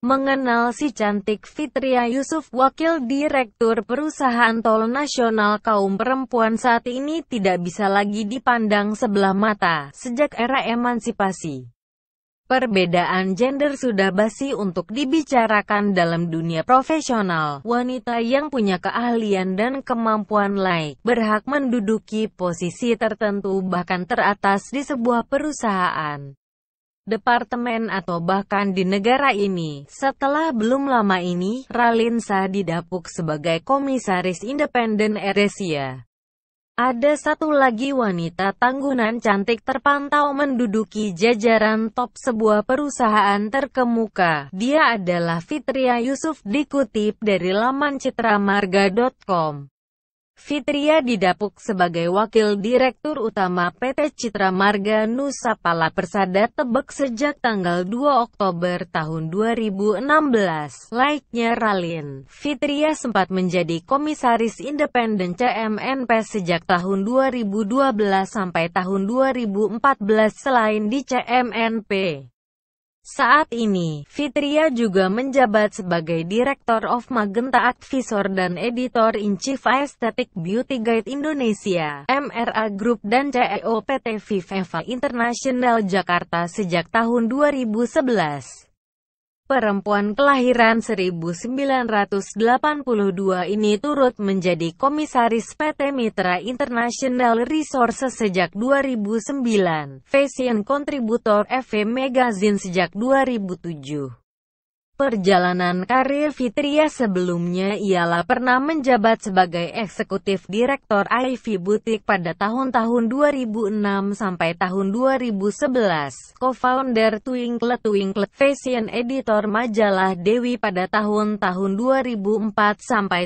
mengenal si cantik Fitria Yusuf Wakil Direktur Perusahaan Tol Nasional Kaum Perempuan saat ini tidak bisa lagi dipandang sebelah mata sejak era emansipasi. Perbedaan gender sudah basi untuk dibicarakan dalam dunia profesional. Wanita yang punya keahlian dan kemampuan lain berhak menduduki posisi tertentu bahkan teratas di sebuah perusahaan departemen atau bahkan di negara ini. Setelah belum lama ini, Ralinsa didapuk sebagai komisaris independen Eresia. Ada satu lagi wanita tanggungan cantik terpantau menduduki jajaran top sebuah perusahaan terkemuka. Dia adalah Fitria Yusuf dikutip dari laman citramarga.com. Fitria didapuk sebagai Wakil Direktur Utama PT Citra Marga Nusa Pala Persada Tebek sejak tanggal 2 Oktober tahun 2016. Like-nya Ralin, Fitria sempat menjadi Komisaris Independen CMNP sejak tahun 2012 sampai tahun 2014 selain di CMNP. Saat ini, Fitria juga menjabat sebagai direktur of Magenta Advisor dan Editor-in-Chief Aesthetic Beauty Guide Indonesia, MRA Group dan CEO PT Viveva International Jakarta sejak tahun 2011. Perempuan kelahiran 1982 ini turut menjadi komisaris PT Mitra International Resources sejak 2009, fashion contributor FM Magazine sejak 2007. Perjalanan karir Fitria sebelumnya ialah pernah menjabat sebagai eksekutif direktur Ivy Boutique pada tahun-tahun 2006 sampai tahun 2011, co-founder Twinkle Twinkle Fashion Editor majalah Dewi pada tahun-tahun 2004 sampai